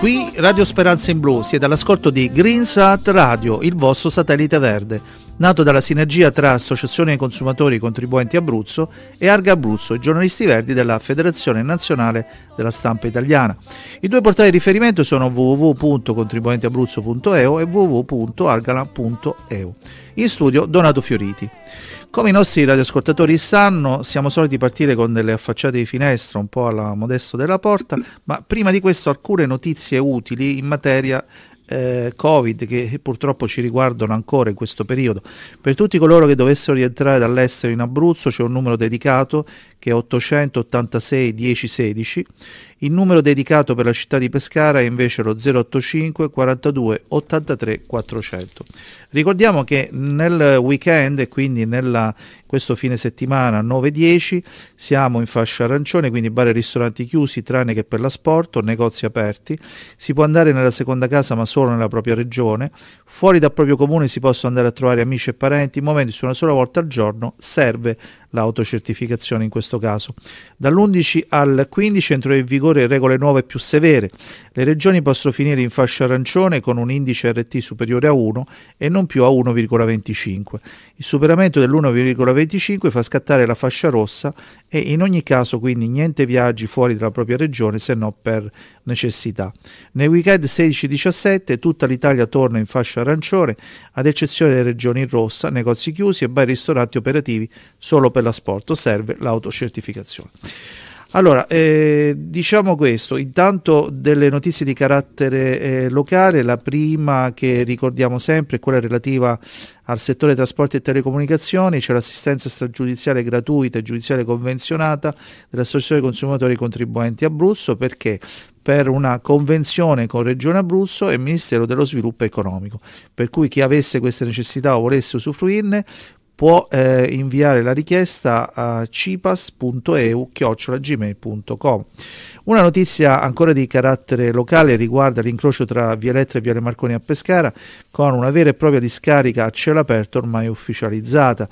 Qui Radio Speranza in Blu, siete all'ascolto di Greensat Radio, il vostro satellite verde, nato dalla sinergia tra Associazione dei Consumatori Contribuenti Abruzzo e Arga Abruzzo, i giornalisti verdi della Federazione Nazionale della Stampa Italiana. I due portali di riferimento sono www.contribuentiabruzzo.eu e www.argala.eu. In studio Donato Fioriti. Come i nostri radioascoltatori sanno, siamo soliti partire con delle affacciate di finestra un po' alla modesto della porta, ma prima di questo alcune notizie utili in materia eh, Covid che purtroppo ci riguardano ancora in questo periodo. Per tutti coloro che dovessero rientrare dall'estero in Abruzzo c'è un numero dedicato che è 886 1016 il numero dedicato per la città di Pescara è invece lo 085 42 83 400. Ricordiamo che nel weekend e quindi nella, questo fine settimana 9-10 siamo in fascia arancione, quindi bar e ristoranti chiusi tranne che per l'asporto, negozi aperti. Si può andare nella seconda casa ma solo nella propria regione. Fuori dal proprio comune si possono andare a trovare amici e parenti. In momenti su una sola volta al giorno serve l'autocertificazione in questo caso. Dall'11 al 15 entrano in vigore regole nuove più severe. Le regioni possono finire in fascia arancione con un indice RT superiore a 1 e non più a 1,25. Il superamento dell'1,25 fa scattare la fascia rossa e in ogni caso quindi niente viaggi fuori dalla propria regione se non per necessità. Nei weekend 16-17 tutta l'Italia torna in fascia arancione ad eccezione delle regioni in rossa, negozi chiusi e bar ristoranti operativi solo per per l'asporto serve l'autocertificazione. Allora, eh, diciamo questo, intanto delle notizie di carattere eh, locale, la prima che ricordiamo sempre è quella relativa al settore trasporti e telecomunicazioni, c'è l'assistenza stragiudiziale gratuita e giudiziale convenzionata dell'Associazione dei Consumatori e Contribuenti Abruzzo perché per una convenzione con Regione Abruzzo e Ministero dello Sviluppo Economico, per cui chi avesse queste necessità o volesse usufruirne può eh, inviare la richiesta a cipas.eu-gmail.com. Una notizia ancora di carattere locale riguarda l'incrocio tra Via Elettra e Viale Marconi a Pescara con una vera e propria discarica a cielo aperto ormai ufficializzata.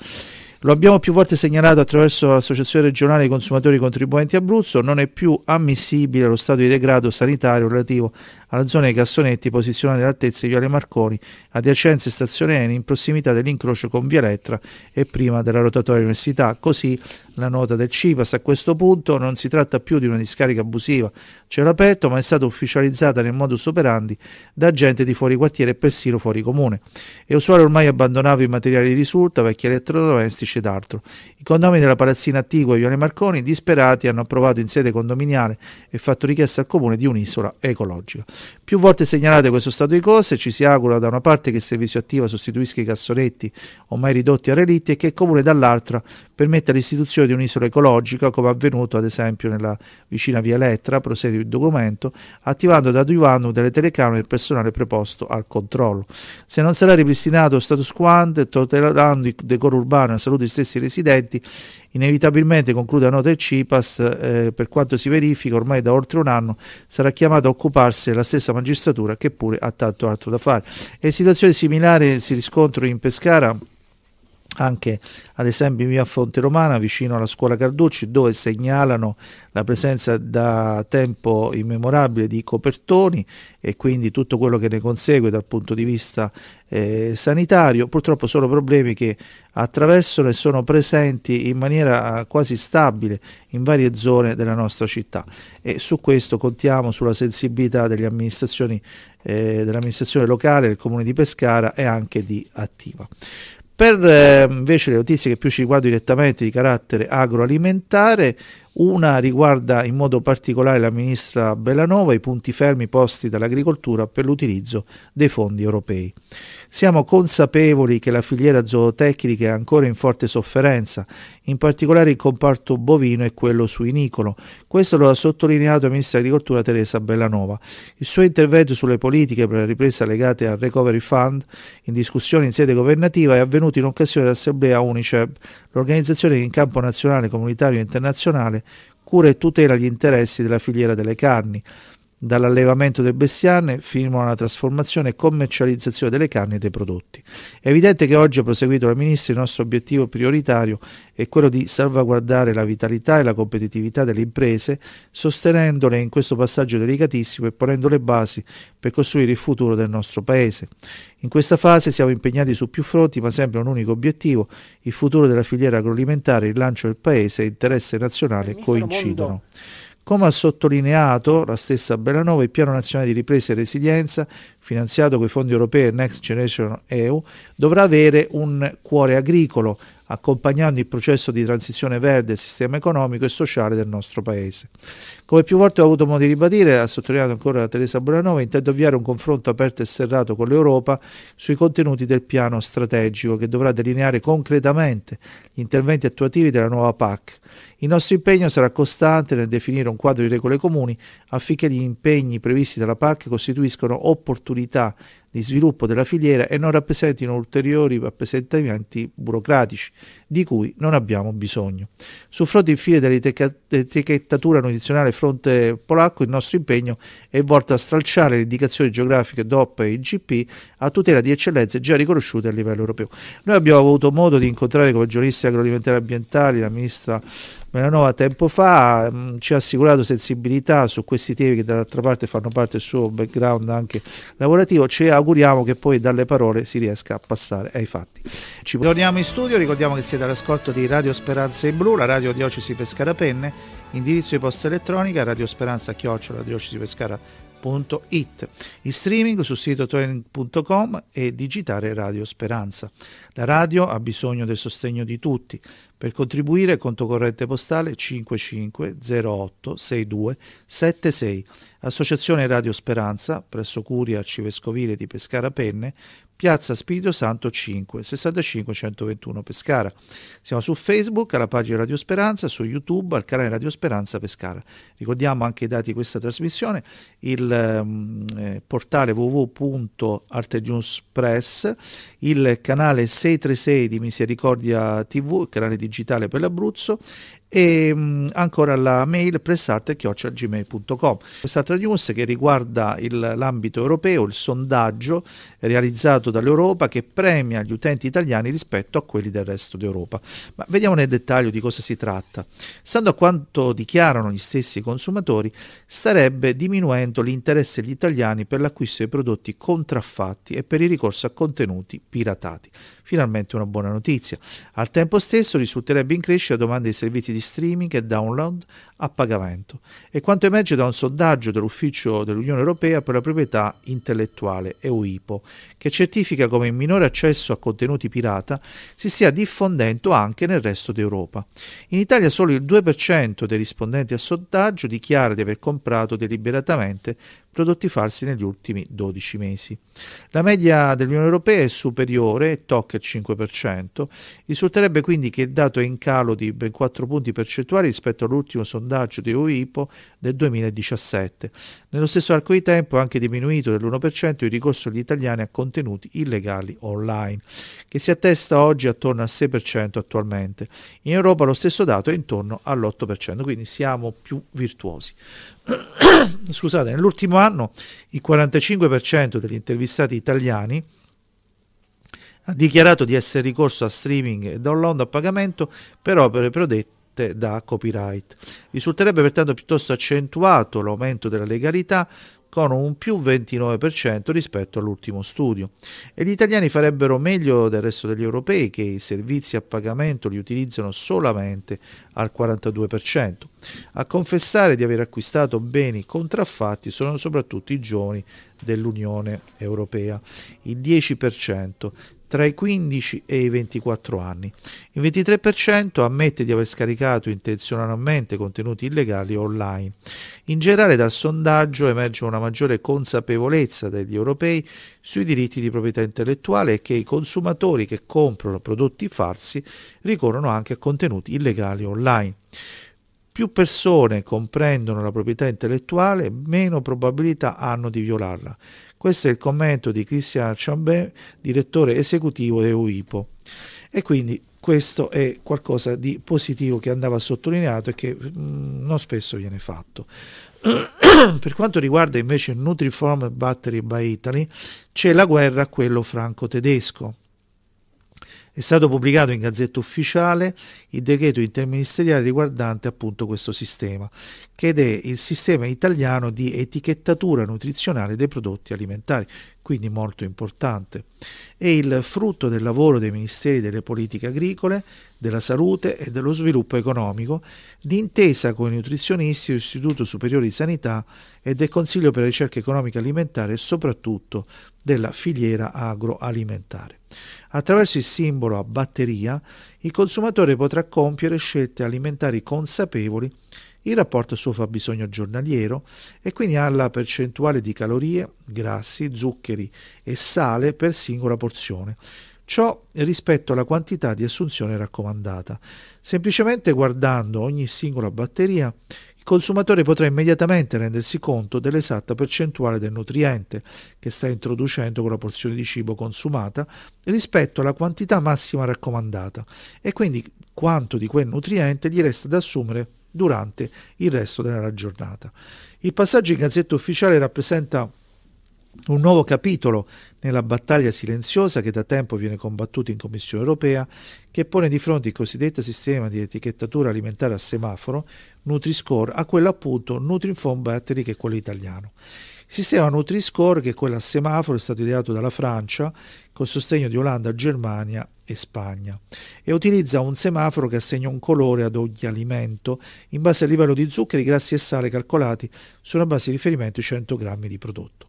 Lo abbiamo più volte segnalato attraverso l'Associazione regionale dei consumatori contribuenti Abruzzo, non è più ammissibile lo stato di degrado sanitario relativo alla zona dei Cassonetti posizionata all'altezza di Viale Marconi, adiacenza stazione Eni in prossimità dell'incrocio con Via Lettra e prima della rotatoria Università. Così la nota del CIPAS a questo punto non si tratta più di una discarica abusiva cielo aperto, ma è stata ufficializzata nel modus operandi da gente di fuori quartiere e persino fuori comune. È usuale ormai abbandonare i materiali di risulta, vecchi elettrodomestici ed altro. I condomini della palazzina attigua e Viale Marconi, disperati, hanno approvato in sede condominiale e fatto richiesta al comune di un'isola ecologica. Più volte segnalate questo stato di cose, ci si augura da una parte che il servizio attivo sostituisca i cassonetti ormai ridotti a relitti e che il comune dall'altra permette l'istituzione di un'isola ecologica, come avvenuto ad esempio nella vicina via Lettra, prosegue il documento, attivando da Duivano delle telecamere il personale preposto al controllo. Se non sarà ripristinato lo status quo, tutelando il decoro urbano e la salute dei stessi residenti, Inevitabilmente, conclude la nota il CIPAS, eh, per quanto si verifica, ormai da oltre un anno sarà chiamata a occuparsi la stessa magistratura che pure ha tanto altro da fare. E situazioni similari si riscontrano in Pescara anche ad esempio in via Fonte Romana vicino alla scuola Carducci dove segnalano la presenza da tempo immemorabile di copertoni e quindi tutto quello che ne consegue dal punto di vista eh, sanitario, purtroppo sono problemi che attraversano e sono presenti in maniera eh, quasi stabile in varie zone della nostra città e su questo contiamo sulla sensibilità delle amministrazioni eh, dell'amministrazione locale del comune di Pescara e anche di Attiva. Per eh, invece le notizie che più ci riguardano direttamente di carattere agroalimentare, una riguarda in modo particolare la ministra Bellanova i punti fermi posti dall'agricoltura per l'utilizzo dei fondi europei. Siamo consapevoli che la filiera zootecnica è ancora in forte sofferenza, in particolare il comparto bovino e quello suinicolo. Questo lo ha sottolineato la ministra dell'Agricoltura Teresa Bellanova. Il suo intervento sulle politiche per la ripresa legate al Recovery Fund, in discussione in sede governativa, è avvenuto in occasione dell'assemblea UNICEF, l'organizzazione che in campo nazionale, comunitario e internazionale cura e tutela gli interessi della filiera delle carni, dall'allevamento del bestiame fino alla trasformazione e commercializzazione delle carni e dei prodotti. È evidente che oggi, ha proseguito la Ministra, il nostro obiettivo prioritario è quello di salvaguardare la vitalità e la competitività delle imprese, sostenendole in questo passaggio delicatissimo e ponendo le basi per costruire il futuro del nostro Paese. In questa fase siamo impegnati su più fronti, ma sempre un unico obiettivo, il futuro della filiera agroalimentare, il lancio del Paese e interesse nazionale coincidono. Come ha sottolineato la stessa Bellanova, il Piano Nazionale di Ripresa e Resilienza, finanziato con i fondi europei Next Generation EU, dovrà avere un cuore agricolo, accompagnando il processo di transizione verde del sistema economico e sociale del nostro Paese. Come più volte ho avuto modo di ribadire, ha sottolineato ancora Teresa Buranova, intendo avviare un confronto aperto e serrato con l'Europa sui contenuti del piano strategico che dovrà delineare concretamente gli interventi attuativi della nuova PAC. Il nostro impegno sarà costante nel definire un quadro di regole comuni affinché gli impegni previsti dalla PAC costituiscano opportunità di sviluppo della filiera e non rappresentino ulteriori appesantimenti burocratici di cui non abbiamo bisogno. Sul fronte infine dell'etichettatura nutrizionale fronte polacco il nostro impegno è volto a stralciare le indicazioni geografiche DOP e IGP a tutela di eccellenze già riconosciute a livello europeo. Noi abbiamo avuto modo di incontrare come giornalisti agroalimentari e ambientali la ministra Melanova tempo fa mh, mm, ci ha assicurato sensibilità su questi temi che dall'altra parte fanno parte del suo background anche lavorativo, ci auguriamo che poi dalle parole si riesca a passare ai fatti. Ci torniamo in studio, ricordiamo che siete all'ascolto di Radio Speranza in Blu, la radio diocesi Pescara Penne, indirizzo di posta elettronica radiosperanza chiocciola diocesi Pescara It. In streaming su sito twen.com e digitare Radio Speranza. La radio ha bisogno del sostegno di tutti. Per contribuire conto corrente postale 55086276, Associazione Radio Speranza, presso Curia Arcivescovile di Pescara Penne, Piazza Spirito Santo 5, 65 121 Pescara. Siamo su Facebook, alla pagina Radio Speranza, su YouTube, al canale Radio Speranza Pescara. Ricordiamo anche i dati di questa trasmissione, il mm, eh, portale www.artenewspress, il canale 636 di Misericordia TV, il canale digitale per l'Abruzzo e mm, ancora la mail pressarte.gmail.com quest'altra news che riguarda l'ambito europeo il sondaggio realizzato dall'Europa che premia gli utenti italiani rispetto a quelli del resto d'Europa ma vediamo nel dettaglio di cosa si tratta stando a quanto dichiarano gli stessi consumatori starebbe diminuendo l'interesse degli italiani per l'acquisto dei prodotti contraffatti e per il ricorso a contenuti piratati finalmente una buona notizia al tempo stesso risulterebbe in crescita domanda di servizi di di streaming e download a pagamento. E quanto emerge da un sondaggio dell'Ufficio dell'Unione Europea per la proprietà intellettuale, EUIPO, che certifica come il minore accesso a contenuti pirata si stia diffondendo anche nel resto d'Europa. In Italia solo il 2% dei rispondenti al sondaggio dichiara di aver comprato deliberatamente prodotti falsi negli ultimi 12 mesi. La media dell'Unione Europea è superiore tocca il 5%. Risulterebbe quindi che il dato è in calo di ben 4 punti percentuali rispetto all'ultimo sondaggio di OIPO del 2017. Nello stesso arco di tempo è anche diminuito dell'1% il ricorso degli italiani a contenuti illegali online, che si attesta oggi attorno al 6% attualmente. In Europa lo stesso dato è intorno all'8%, quindi siamo più virtuosi. scusate, nell'ultimo anno il 45% degli intervistati italiani ha dichiarato di essere ricorso a streaming e download a pagamento per opere prodette da copyright. Risulterebbe pertanto piuttosto accentuato l'aumento della legalità con un più 29% rispetto all'ultimo studio. E gli italiani farebbero meglio del resto degli europei che i servizi a pagamento li utilizzano solamente al 42%. A confessare di aver acquistato beni contraffatti sono soprattutto i giovani dell'Unione Europea, il 10% tra i 15 e i 24 anni. Il 23% ammette di aver scaricato intenzionalmente contenuti illegali online. In generale dal sondaggio emerge una maggiore consapevolezza degli europei sui diritti di proprietà intellettuale e che i consumatori che comprano prodotti falsi ricorrono anche a contenuti illegali online. Più persone comprendono la proprietà intellettuale, meno probabilità hanno di violarla. Questo è il commento di Christian Chambé, direttore esecutivo di UIPO. E quindi questo è qualcosa di positivo che andava sottolineato e che mm, non spesso viene fatto. per quanto riguarda invece Nutriform Battery by Italy, c'è la guerra a quello franco-tedesco. È stato pubblicato in Gazzetta Ufficiale il decreto interministeriale riguardante appunto questo sistema, che è il sistema italiano di etichettatura nutrizionale dei prodotti alimentari quindi molto importante. È il frutto del lavoro dei Ministeri delle Politiche Agricole, della Salute e dello Sviluppo Economico, d'intesa con i nutrizionisti dell'Istituto Superiore di Sanità e del Consiglio per la Ricerca Economica Alimentare e soprattutto della filiera agroalimentare. Attraverso il simbolo a batteria, il consumatore potrà compiere scelte alimentari consapevoli in rapporto al suo fabbisogno giornaliero e quindi alla percentuale di calorie, grassi, zuccheri e sale per singola porzione. Ciò rispetto alla quantità di assunzione raccomandata. Semplicemente guardando ogni singola batteria, il consumatore potrà immediatamente rendersi conto dell'esatta percentuale del nutriente che sta introducendo con la porzione di cibo consumata rispetto alla quantità massima raccomandata e quindi quanto di quel nutriente gli resta da assumere durante il resto della giornata. Il passaggio in Gazzetta Ufficiale rappresenta un nuovo capitolo nella battaglia silenziosa che da tempo viene combattuta in Commissione europea, che pone di fronte il cosiddetto sistema di etichettatura alimentare a semaforo, Nutri-Score, a quello appunto nutri Nutrinform Battery che è quello italiano. Il sistema Nutri-Score, che è quello a semaforo, è stato ideato dalla Francia col sostegno di Olanda, Germania e Spagna e utilizza un semaforo che assegna un colore ad ogni alimento in base al livello di zuccheri, grassi e sale calcolati sulla base di riferimento 100 grammi di prodotto.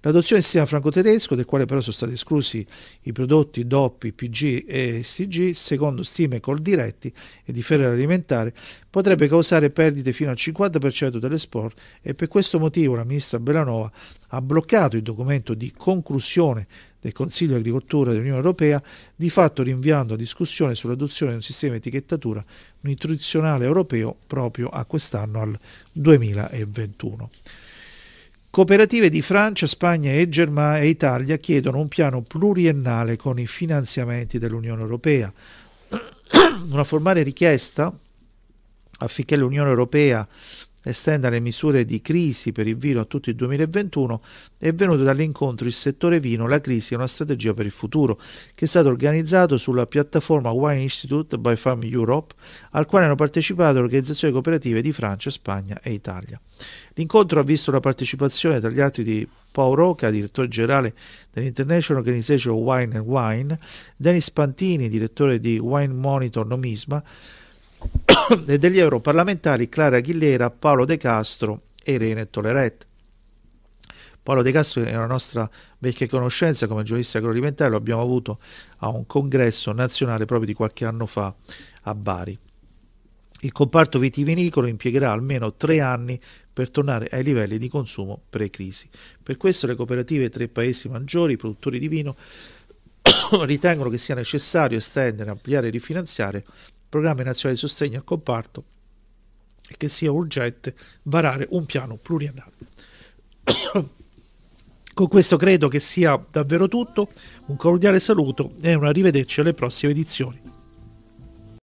L'adozione del sistema franco-tedesco, del quale però sono stati esclusi i prodotti DOP, PG e STG, secondo stime col diretti e di ferro Alimentare, potrebbe causare perdite fino al 50% dell'esport e per questo motivo la ministra Belanova ha bloccato il documento di conclusione del Consiglio di Agricoltura dell'Unione Europea, di fatto rinviando la discussione sull'adozione di un sistema di etichettatura nutrizionale europeo proprio a quest'anno al 2021. Cooperative di Francia, Spagna e, Germania e Italia chiedono un piano pluriennale con i finanziamenti dell'Unione Europea. Una formale richiesta affinché l'Unione Europea estenda le misure di crisi per il vino a tutto il 2021, è venuto dall'incontro Il settore vino, la crisi e una strategia per il futuro, che è stato organizzato sulla piattaforma Wine Institute by Farm Europe, al quale hanno partecipato organizzazioni cooperative di Francia, Spagna e Italia. L'incontro ha visto la partecipazione tra gli altri di Paolo Roca, direttore generale dell'International Organization Wine and Wine, Denis Pantini, direttore di Wine Monitor Nomisma, e degli europarlamentari Clara Aguilera, Paolo De Castro e Irene Toleret. Paolo De Castro è una nostra vecchia conoscenza come giornalista agroalimentare, lo abbiamo avuto a un congresso nazionale proprio di qualche anno fa a Bari. Il comparto vitivinicolo impiegherà almeno tre anni per tornare ai livelli di consumo pre-crisi. Per questo le cooperative tra i paesi maggiori, i produttori di vino, ritengono che sia necessario estendere, ampliare e rifinanziare programmi nazionali di sostegno al comparto e che sia urgente varare un piano pluriannale. Con questo credo che sia davvero tutto, un cordiale saluto e un arrivederci alle prossime edizioni.